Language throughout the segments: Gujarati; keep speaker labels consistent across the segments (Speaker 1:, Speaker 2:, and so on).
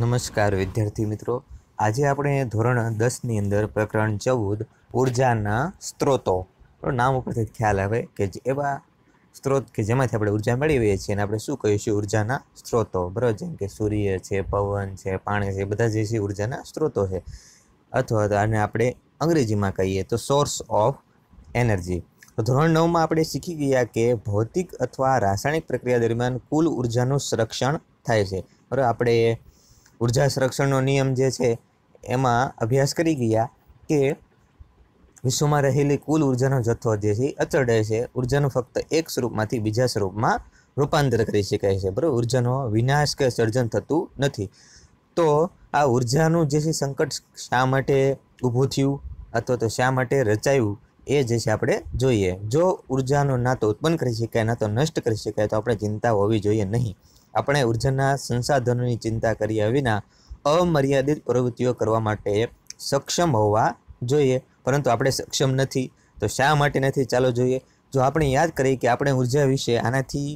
Speaker 1: નમસ્કાર વિદ્યાર્થી મિત્રો આજે આપણે ધોરણ દસની અંદર પ્રકરણ ચૌદ ઉર્જાના સ્ત્રોતો નામ ઉપરથી ખ્યાલ આવે કે એવા સ્ત્રોત કે જેમાંથી આપણે ઉર્જા મેળવીએ છીએ અને આપણે શું કહીશું ઉર્જાના સ્ત્રોતો બરાબર જેમ કે સૂર્ય છે પવન છે પાણી છે બધા જે છે ઉર્જાના સ્ત્રોતો છે અથવા તો આને આપણે અંગ્રેજીમાં કહીએ તો સોર્સ ઓફ એનર્જી તો ધોરણ નવમાં આપણે શીખી ગયા કે ભૌતિક અથવા રાસાયણિક પ્રક્રિયા દરમિયાન કુલ ઉર્જાનું સંરક્ષણ થાય છે બરાબર આપણે ઉર્જા સંરક્ષણનો નિયમ જે છે એમાં અભ્યાસ કરી ગયા કે વિશ્વમાં રહેલી કુલ ઉર્જાનો જથ્થો જે છે અચળ રહે છે ઉર્જાનું ફક્ત એક સ્વરૂપમાંથી બીજા સ્વરૂપમાં રૂપાંતર કરી શકાય છે બરાબર ઉર્જાનો વિનાશ કે સર્જન થતું નથી તો આ ઉર્જાનું જે છે સંકટ શા માટે ઊભું થયું અથવા તો શા માટે રચાયું એ જે છે આપણે જોઈએ જો ઉર્જાનો ના તો ઉત્પન્ન કરી શકાય ના તો નષ્ટ કરી શકાય તો આપણે ચિંતા હોવી જોઈએ નહીં આપણે ઉર્જાના સંસાધનોની ચિંતા કર્યા વિના અમર્યાદિત પ્રવૃત્તિઓ કરવા માટે સક્ષમ હોવા જોઈએ પરંતુ આપણે સક્ષમ નથી તો શા માટે નથી ચાલો જોઈએ જો આપણે યાદ કરીએ કે આપણે ઉર્જા વિશે આનાથી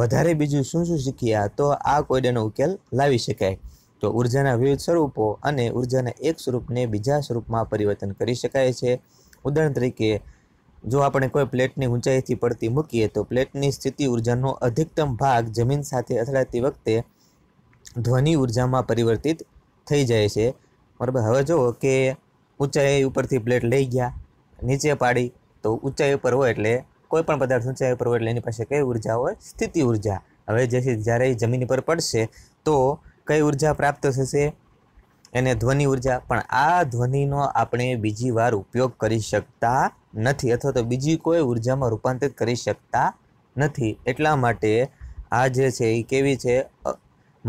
Speaker 1: વધારે બીજું શું શું શીખ્યા તો આ કોયડાનો ઉકેલ લાવી શકાય તો ઉર્જાના વિવિધ સ્વરૂપો અને ઉર્જાના એક સ્વરૂપને બીજા સ્વરૂપમાં પરિવર્તન કરી શકાય છે ઉદાહરણ તરીકે જો આપણે કોઈ પ્લેટની ઊંચાઈથી પડતી મૂકીએ તો પ્લેટની સ્થિતિ ઉર્જાનો અધિકતમ ભાગ જમીન સાથે અથડાતી વખતે ધ્વનિ ઉર્જામાં પરિવર્તિત થઈ જાય છે બરાબર હવે જુઓ કે ઊંચાઈ ઉપરથી પ્લેટ લઈ ગયા નીચે પાડી તો ઊંચાઈ ઉપર હોય એટલે કોઈ પણ પદાર્થ ઊંચાઈ ઉપર હોય એટલે એની પાસે કઈ ઉર્જા હોય સ્થિતિ ઉર્જા હવે જેથી જ્યારે એ જમીન પર પડશે તો કઈ ઉર્જા પ્રાપ્ત થશે એને ધ્વનિ ઉર્જા પણ આ ધ્વનિનો આપણે બીજી વાર ઉપયોગ કરી શકતા નથી અથવા તો બીજી કોઈ ઉર્જામાં રૂપાંતરિત કરી શકતા નથી એટલા માટે આ જે છે એ કેવી છે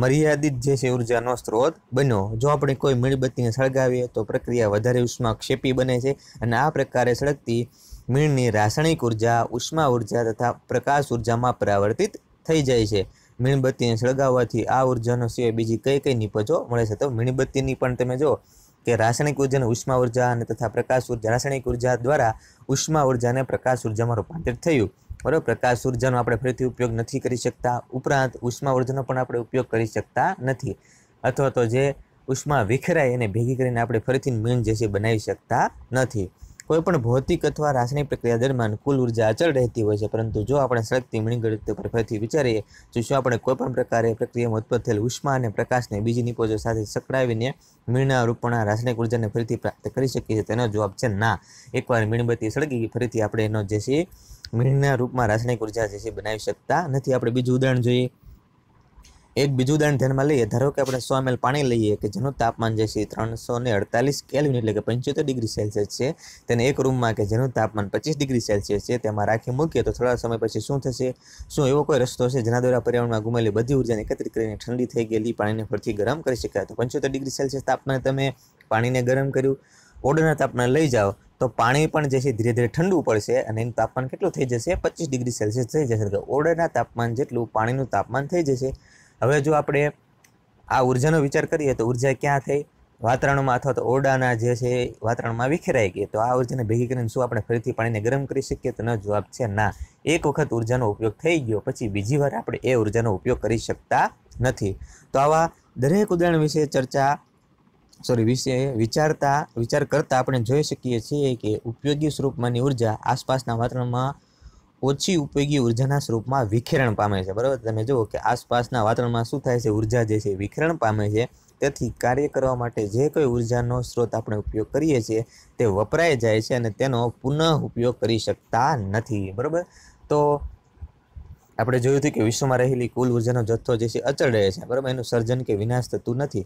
Speaker 1: મર્યાદિત જે છે ઉર્જાનો સ્ત્રોત બન્યો જો આપણે કોઈ મીણબત્તીને સળગાવીએ તો પ્રક્રિયા વધારે ઉષ્માક્ષેપી બને છે અને આ પ્રકારે સળગતી મીણની રાસાયણિક ઉર્જા ઉષ્મા ઉર્જા તથા પ્રકાશ ઉર્જામાં પરાવર્તિત થઈ જાય છે મીણબત્તીને સળગાવવાથી આ ઉર્જાનો સિવાય બીજી કઈ કઈ નિપજો મળે છે તો મીણબત્તીની પણ તમે જો કે રાસાયણિક ઉર્જાને ઉષ્મા ઉર્જા અને તથા પ્રકાશ ઉર્જા રાસાયણિક ઉર્જા દ્વારા ઉષ્મા ઉર્જાને પ્રકાશ ઉર્જામાં રૂપાંતરિત થયું બરાબર પ્રકાશ ઉર્જાનો આપણે ફરીથી ઉપયોગ નથી કરી શકતા ઉપરાંત ઉષ્મા ઉર્જાનો પણ આપણે ઉપયોગ કરી શકતા નથી અથવા તો જે ઉષ્મા વિખેરાય એને ભેગી કરીને આપણે ફરીથી મીણ જે છે બનાવી શકતા નથી કોઈ પણ ભૌતિક અથવા રાસાયણિક પ્રક્રિયા દરમિયાન કુલ ઉર્જા અચળ રહેતી હોય છે પરંતુ જો આપણે સડક ધીમણી ગણતરી પર ફરીથી વિચારીએ તો શું આપણે કોઈપણ પ્રકારે પ્રક્રિયામાં ઉત્પન્ન થયેલ ઉષ્મા અને પ્રકાશને બીજી નિપોજો સાથે સંકળાવીને મીણના રૂપણા રાસાયણિક ઉર્જાને ફરીથી પ્રાપ્ત કરી શકીએ છીએ તેનો જવાબ છે ના એકવાર મીણબત્તી સળગી ફરીથી આપણે એનો જે છે મીણના રૂપમાં રાસાયણિક ઉર્જા જે છે બનાવી શકતા નથી આપણે બીજું ઉદાહરણ જોઈએ એક બીજું ઉદાહરણ ધ્યાનમાં લઈએ ધારો કે આપણે સો એમએલ પાણી લઈએ કે જેનું તાપમાન જે છે ત્રણસો ને અડતાલીસ કેલ્વિન એટલે કે પંચોતેર ડિગ્રી સેલ્સિયસ છે તેને એક રૂમમાં કે જેનું તાપમાન પચીસ ડિગ્રી સેલ્સિયસ છે તેમાં રાખી મૂકીએ તો થોડા સમય પછી શું થશે શું એવો કોઈ રસ્તો છે જેના દ્વારા પર્યાવરણમાં ગુમેલી બધી ઉર્જાને એકત્રિત કરીને ઠંડી થઈ ગયેલી પાણીને ફરીથી ગરમ કરી શકાય તો પંચોતેર ડિગ્રી સેલ્સિયસ તાપમાને તમે પાણીને ગરમ કર્યું ઓરડાના તાપમાને લઈ જાઓ તો પાણી પણ જે છે ધીરે ધીરે ઠંડુ પડશે અને એનું તાપમાન કેટલું થઈ જશે પચીસ ડિગ્રી સેલ્સિયસ થઈ જશે ઓડરના તાપમાન જેટલું પાણીનું તાપમાન થઈ જશે હવે જો આપણે આ ઉર્જાનો વિચાર કરીએ તો ઉર્જા ક્યાં થઈ વાતાવરણમાં અથવા તો ઓરડાના જે છે વાતાવરણમાં વિખેરાઈ ગઈ તો આ ઉર્જાને ભેગી કરીને શું આપણે ફરીથી પાણીને ગરમ કરી શકીએ તો ન જવાબ છે ના એક વખત ઉર્જાનો ઉપયોગ થઈ ગયો પછી બીજી વાર આપણે એ ઉર્જાનો ઉપયોગ કરી શકતા નથી તો આવા દરેક ઉદાહરણ વિશે ચર્ચા સોરી વિશે વિચારતા વિચાર કરતાં આપણે જોઈ શકીએ છીએ કે ઉપયોગી સ્વરૂપમાંની ઉર્જા આસપાસના વાતાવરણમાં ઓછી ઉપયોગી ઉર્જાના સ્વરૂપમાં વિખેરણ પામે છે બરાબર તમે જુઓ કે આસપાસના વાતાવરણમાં શું થાય છે ઉર્જા જે છે વિખેરણ પામે છે તેથી કાર્ય કરવા માટે જે કોઈ ઉર્જાનો સ્ત્રોત આપણે ઉપયોગ કરીએ છીએ તે વપરાય જાય છે અને તેનો પુનઃ ઉપયોગ કરી શકતા નથી બરાબર તો આપણે જોયું હતું કે વિશ્વમાં રહેલી કુલ ઉર્જાનો જથ્થો જે છે અચળ રહે છે બરાબર એનું સર્જન કે વિનાશ થતું નથી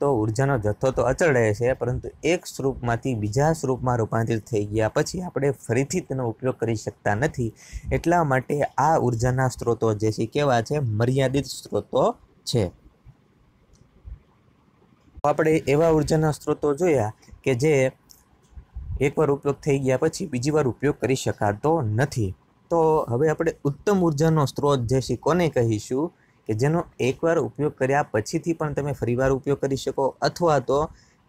Speaker 1: તો ઉર્જાનો જથ્થો તો અચળ રહે છે પરંતુ એક સ્વરૂપમાંથી બીજા સ્વરૂપમાં રૂપાંતરિત થઈ ગયા પછી આપણે ફરીથી તેનો ઉપયોગ કરી શકતા નથી એટલા માટે આ ઉર્જાના સ્ત્રોતો જે છે કેવા છે મર્યાદિત સ્ત્રોતો છે આપણે એવા ઉર્જાના સ્ત્રોતો જોયા કે જે એકવાર ઉપયોગ થઈ ગયા પછી બીજી વાર ઉપયોગ કરી શકાતો નથી તો હવે આપણે ઉત્તમ ઉર્જાનો સ્ત્રોત જે છે કોને કહીશું કે જેનો એકવાર ઉપયોગ કર્યા પછીથી પણ તમે ફરીવાર ઉપયોગ કરી શકો અથવા તો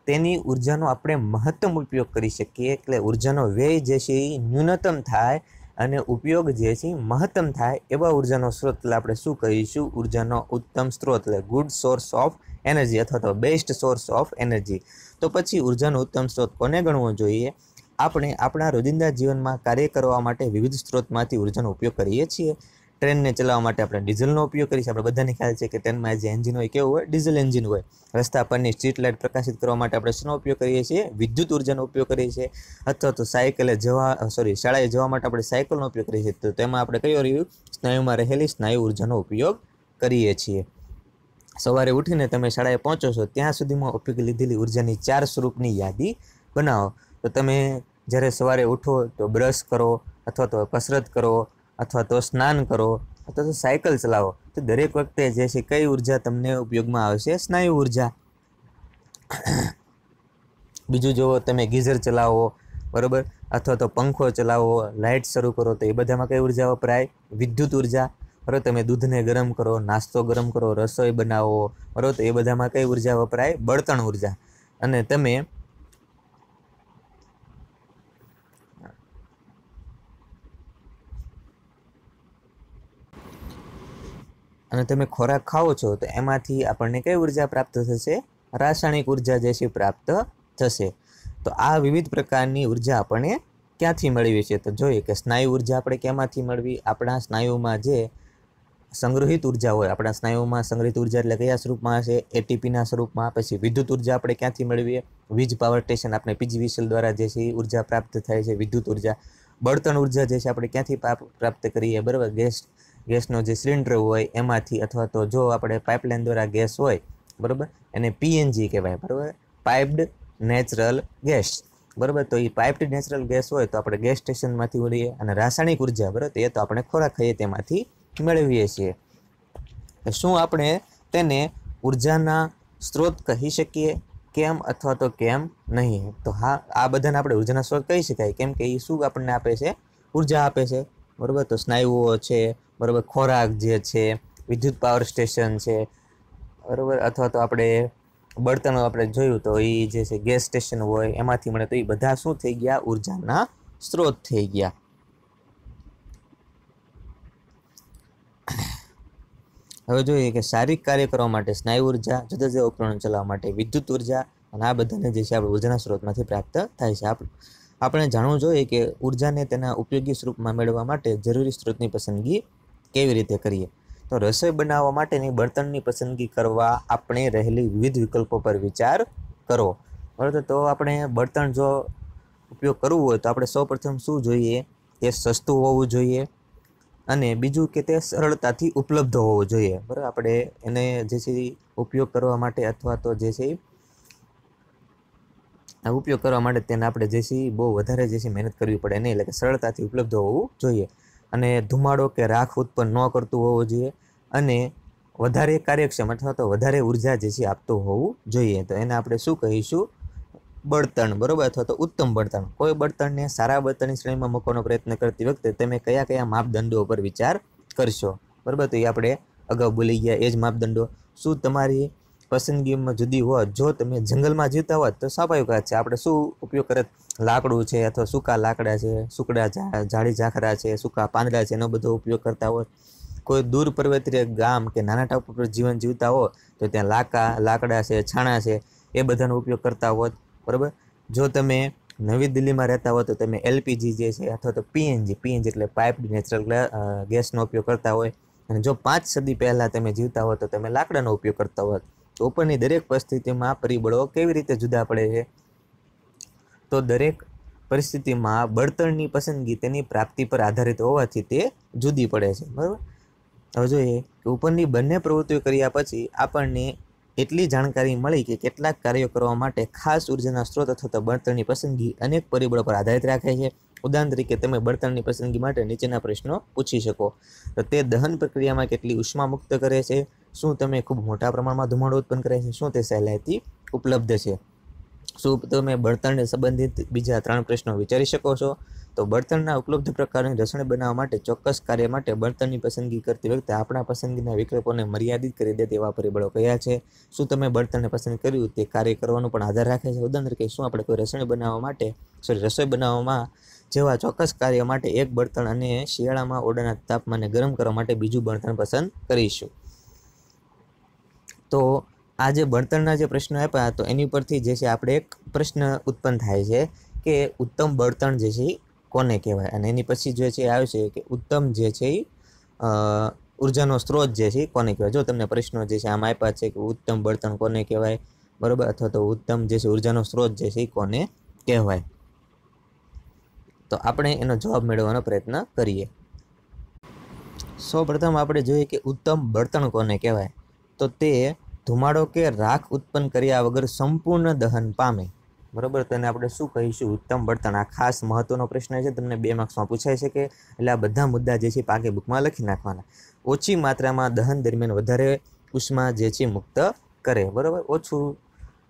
Speaker 1: તેની ઉર્જાનો આપણે મહત્તમ ઉપયોગ કરી શકીએ એટલે ઉર્જાનો વ્યય જે છે એ ન્યૂનતમ થાય અને ઉપયોગ જે છે મહત્તમ થાય એવા ઉર્જાનો સ્ત્રોત એટલે આપણે શું કહીશું ઉર્જાનો ઉત્તમ સ્ત્રોત એટલે ગુડ સોર્સ ઓફ એનર્જી અથવા તો બેસ્ટ સોર્સ ઓફ એનર્જી તો પછી ઉર્જાનો ઉત્તમ સ્ત્રોત કોને ગણવો જોઈએ આપણે આપણા રોજિંદા જીવનમાં કાર્ય કરવા માટે વિવિધ સ્ત્રોતમાંથી ઉર્જાનો ઉપયોગ કરીએ છીએ ટ્રેનને ચલાવવા માટે આપણે ડીઝલનો ઉપયોગ કરીશું આપણે બધાને ખ્યાલ છે કે ટ્રેનમાં જે એન્જિન હોય કેવું હોય ડીઝલ એન્જિન હોય રસ્તા પરની સ્ટ્રીટ લાઇટ પ્રકાશિત કરવા માટે આપણે શેનો ઉપયોગ કરીએ છીએ વિદ્યુત ઉર્જાનો ઉપયોગ કરીએ છીએ અથવા તો સાયકલે જવા સોરી શાળાએ જવા માટે આપણે સાયકલનો ઉપયોગ કરીએ છીએ તો તેમાં આપણે કયો રહ્યું સ્નાયુમાં રહેલી સ્નાયુ ઉર્જાનો ઉપયોગ કરીએ છીએ સવારે ઉઠીને તમે શાળાએ પહોંચો છો ત્યાં સુધીમાં ઉપયોગ લીધેલી ઉર્જાની ચાર સ્વરૂપની યાદી બનાવો તો તમે જ્યારે સવારે ઉઠો તો બ્રશ કરો અથવા તો કસરત કરો અથવા તો સ્નાન કરો અથવા તો સાયકલ ચલાવો તો દરેક વખતે જે છે કઈ ઉર્જા તમને ઉપયોગમાં આવશે સ્નાયુ ઉર્જા બીજું જુઓ તમે ગીઝર ચલાવો બરાબર અથવા તો પંખો ચલાવો લાઇટ શરૂ કરો તો એ બધામાં કઈ ઉર્જા વપરાય વિદ્યુત ઉર્જા બરાબર તમે દૂધને ગરમ કરો નાસ્તો ગરમ કરો રસોઈ બનાવો બરાબર તો એ બધામાં કઈ ઉર્જા વપરાય બળતણ ઉર્જા અને તમે અને તમે ખોરાક ખાઓ છો તો એમાંથી આપણને કઈ ઉર્જા પ્રાપ્ત થશે રાસાયણિક ઉર્જા જે છે પ્રાપ્ત થશે તો આ વિવિધ પ્રકારની ઉર્જા આપણને ક્યાંથી મળવી છે તો જોઈએ કે સ્નાયુ ઉર્જા આપણે ક્યાંમાંથી મળવી આપણા સ્નાયુમાં જે સંગ્રહિત ઉર્જા હોય આપણા સ્નાયુમાં સંગ્રહિત ઉર્જા એટલે કયા સ્વરૂપમાં હશે એટીપીના સ્વરૂપમાં પછી વિદ્યુત ઉર્જા આપણે ક્યાંથી મેળવીએ વીજ પાવર સ્ટેશન આપણે પીજીવીસીએલ દ્વારા જે છે ઉર્જા પ્રાપ્ત થાય છે વિદ્યુત ઉર્જા બળતણ ઉર્જા જે છે આપણે ક્યાંથી પ્રાપ્ત કરીએ બરાબર ગેસ્ટ ગેસનો જે સિલિન્ડર હોય એમાંથી અથવા તો જો આપણે પાઇપલાઇન દ્વારા ગેસ હોય બરાબર એને પીએનજી કહેવાય બરાબર પાઇપ્ડ નેચરલ ગેસ બરાબર તો એ પાઇપ્ડ નેચરલ ગેસ હોય તો આપણે ગેસ સ્ટેશનમાંથી ઉડીએ અને રાસાયણિક ઉર્જા બરાબર એ તો આપણે ખોરાક ખાઈએ તેમાંથી મેળવીએ છીએ શું આપણે તેને ઉર્જાના સ્ત્રોત કહી શકીએ કેમ અથવા તો કેમ નહીં તો હા આ બધાને આપણે ઉર્જાના સ્ત્રોત કહી શકાય કેમ કે એ શું આપણને આપે છે ઉર્જા આપે છે બરાબર તો સ્નાયુઓ છે બરાબર ખોરાક જે છે વિદ્યુત પાવર સ્ટેશન છે બરાબર અથવા તો આપણે બળતણો આપણે જોયું તો એ જે છે ગેસ સ્ટેશન હોય એમાંથી મળે તો એ બધા શું થઈ ગયા ઉર્જાના સ્ત્રોત થઈ ગયા હવે જોઈએ કે શારીરિક કાર્ય કરવા માટે સ્નાયુ ઉર્જા જુદા જુદા ઉપકરણો ચલાવવા માટે વિદ્યુત ઉર્જા અને આ બધાને જે છે આપણે ઉર્જાના સ્ત્રોતમાંથી પ્રાપ્ત થાય છે આપણે આપણે જાણવું જોઈએ કે ઉર્જાને તેના ઉપયોગી સ્વરૂપમાં મેળવવા માટે જરૂરી સ્ત્રોતની પસંદગી કેવી રીતે કરીએ તો રસોઈ બનાવવા માટેની બર્તનની પસંદગી કરવા આપણે રહેલી વિવિધ વિકલ્પો પર વિચાર કરવો બરાબર તો આપણે બળતણ જો ઉપયોગ કરવું હોય તો આપણે સૌપ્રથમ શું જોઈએ તે સસ્તું હોવું જોઈએ અને બીજું કે તે સરળતાથી ઉપલબ્ધ હોવું જોઈએ બરાબર આપણે એને જે છે ઉપયોગ કરવા માટે અથવા તો જે છે ઉપયોગ કરવા માટે તેને આપણે જે છે બહુ વધારે જે છે મહેનત કરવી પડે નહીં એટલે કે સરળતાથી ઉપલબ્ધ હોવું જોઈએ અને ધુમાડો કે રાખ ઉત્પન્ન ન કરતું હોવું જોઈએ અને વધારે કાર્યક્ષમ અથવા તો વધારે ઉર્જા જે છે આપતું હોવું જોઈએ તો એને આપણે શું કહીશું બળતણ બરોબર અથવા તો ઉત્તમ બળતણ કોઈ બળતણને સારા બળતણની શ્રેણીમાં મૂકવાનો પ્રયત્ન કરતી વખતે તમે કયા કયા માપદંડો પર વિચાર કરશો બરાબર તો એ આપણે અગાઉ બોલી ગયા એ જ માપદંડો શું તમારી પસંદગીમાં જુદી હોત જો તમે જંગલમાં જીવતા હોત તો સ્વાભાવિક વાત છે આપણે શું ઉપયોગ કરત લાકડું છે અથવા સૂકા લાકડા છે સૂકડા જાડી ઝાખરા છે સૂકા પાંદડા છે એનો બધો ઉપયોગ કરતા હોય કોઈ દૂર પર્વતીય ગામ કે નાના ટાપુ પર જીવન જીવતા હોય તો ત્યાં લાકા લાકડા છે છાણા છે એ બધાનો ઉપયોગ કરતા હોત બરાબર જો તમે નવી દિલ્હીમાં રહેતા હોય તો તમે એલપીજી જે છે અથવા તો પીએનજી પીએનજી એટલે પાઇપ નેચરલ ગેસનો ઉપયોગ કરતા હોય અને જો પાંચ સદી પહેલાં તમે જીવતા હો તો તમે લાકડાનો ઉપયોગ કરતા હોત તો ઉપરની દરેક પરિસ્થિતિમાં પરિબળો કેવી રીતે જુદા પડે છે તો દરેક પરિસ્થિતિમાં બળતણની પસંદગી તેની પ્રાપ્તિ પર આધારિત હોવાથી તે જુદી પડે છે બરાબર હવે જોઈએ કે ઉપરની બંને પ્રવૃત્તિઓ કર્યા પછી આપણને એટલી જાણકારી મળી કે કેટલાક કાર્યો કરવા માટે ખાસ ઉર્જાના સ્ત્રોત અથવા બળતણની પસંદગી અનેક પરિબળો પર આધારિત રાખે છે ઉદાહરણ તરીકે તમે બળતણની પસંદગી માટે નીચેના પ્રશ્નો પૂછી શકો તો તે દહન પ્રક્રિયામાં કેટલી ઉષ્મા મુક્ત કરે છે શું તમે ખૂબ મોટા પ્રમાણમાં ધુમાડો ઉત્પન્ન કરે છે શું તે સહેલાઈથી ઉપલબ્ધ છે શું તમે બળતણને સંબંધિત બીજા ત્રણ પ્રશ્નો વિચારી શકો છો તો બળતણના ઉપલબ્ધ પ્રકારની રસોઈ બનાવવા માટે ચોક્કસ કાર્ય માટે બળતણની પસંદગી કરતી વખતે આપણા પસંદગીના વિકલ્પોને મર્યાદિત કરી દે તેવા પરિબળો કયા છે શું તમે બળતણને પસંદ કર્યું તે કાર્ય કરવાનો પણ આધાર રાખે છે ઉદાહરણ તરીકે શું આપણે કોઈ રસોઈ બનાવવા માટે સોરી રસોઈ બનાવવામાં જેવા ચોક્કસ કાર્ય માટે એક બળતણ અને શિયાળામાં ઓરડાના તાપમાને ગરમ કરવા માટે બીજું બળતણ પસંદ કરીશું તો આ જે બળતણના જે પ્રશ્ન આપ્યા તો એની પરથી જે છે આપણે એક પ્રશ્ન ઉત્પન્ન થાય છે કે ઉત્તમ બળતણ જે છે કોને કહેવાય અને એની પછી જે છે આવે છે કે ઉત્તમ જે છે એ ઉર્જાનો સ્ત્રોત જે છે કોને કહેવાય જો તમને પ્રશ્નો જે છે આમ આપ્યા છે કે ઉત્તમ બળતણ કોને કહેવાય બરાબર અથવા તો ઉત્તમ જે છે ઉર્જાનો સ્ત્રોત જે છે એ કોને કહેવાય તો આપણે એનો જવાબ મેળવવાનો પ્રયત્ન કરીએ સૌ પ્રથમ આપણે જોઈએ કે ઉત્તમ બળતણ કોને કહેવાય તો તે ધુમાડો કે રાખ ઉત્પન્ન કર્યા વગર સંપૂર્ણ દહન પામે બરાબર તેને આપણે શું કહીશું ઉત્તમ બળતણ આ ખાસ મહત્વનો પ્રશ્ન છે તમને બે માર્ક્સમાં પૂછાય છે કે એટલે આ બધા મુદ્દા જે છે પાકે બુકમાં લખી નાખવાના ઓછી માત્રામાં દહન દરમિયાન વધારે ઉષ્મા જે છે મુક્ત કરે બરાબર ઓછું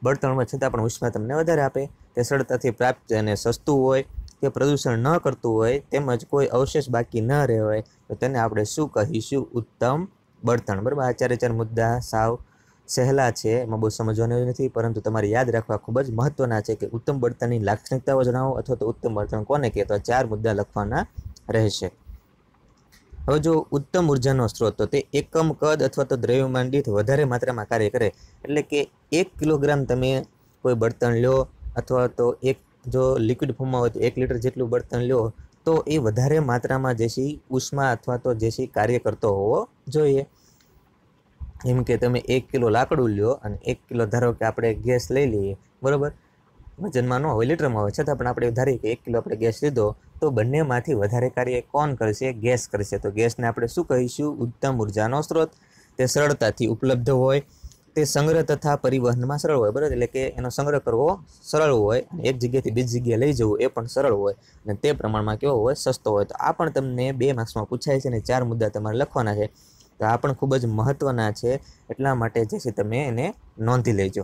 Speaker 1: બળતણમાં છતાં પણ ઉષ્મા તમને વધારે આપે તે સરળતાથી પ્રાપ્ત અને સસ્તું હોય કે પ્રદૂષણ ન કરતું હોય તેમજ કોઈ અવશેષ બાકી ન રહે હોય તો તેને આપણે શું કહીશું ઉત્તમ બળતણ બરાબર આ ચારે ચાર મુદ્દા સાવ સહેલા છે એમાં બહુ સમજવાની નથી પરંતુ તમારે યાદ રાખવા ખૂબ જ મહત્ત્વના છે કે ઉત્તમ બળતણની લાક્ષણિકતાઓ જણાવો અથવા તો ઉત્તમ બળતણ કોને કહે તો ચાર મુદ્દા લખવાના રહેશે હવે જો ઉત્તમ ઉર્જાનો સ્ત્રોત તો તે એકમ કદ અથવા તો દ્રવ્યમાન દીઠ વધારે માત્રામાં કાર્ય કરે એટલે કે એક કિલોગ્રામ તમે કોઈ બળતણ લો અથવા તો એક જો લિક્વિડ ફોર્મમાં હોય તો એક લીટર જેટલું બળતણ લો તો એ વધારે માત્રામાં જેસી ઉષ્મા અથવા તો જેસી કાર્ય કરતો હોવો જોઈએ એમ કે તમે એક કિલો લાકડું લ્યો અને એક કિલો ધારો કે આપણે ગેસ લઈ લઈએ બરાબર વજનમાં ન હોય લીટરમાં હોય છતાં પણ આપણે ધારીએ કે એક કિલો આપણે ગેસ લીધો તો બંનેમાંથી વધારે કાર્ય કોણ કરશે ગેસ કરશે તો ગેસને આપણે શું કહીશું ઉત્તમ ઉર્જાનો સ્ત્રોત તે સરળતાથી ઉપલબ્ધ હોય તે સંગ્રહ તથા પરિવહનમાં સરળ હોય બરાબર એટલે કે એનો સંગ્રહ કરવો સરળ હોય અને એક જગ્યાએથી બીજી જગ્યાએ લઈ જવું એ પણ સરળ હોય અને તે પ્રમાણમાં કેવો હોય સસ્તો હોય તો આ પણ તમને બે માર્ક્સમાં પૂછાય છે અને ચાર મુદ્દા તમારે લખવાના છે તો આ પણ ખૂબ જ મહત્ત્વના છે એટલા માટે જે છે તમે એને નોંધી લેજો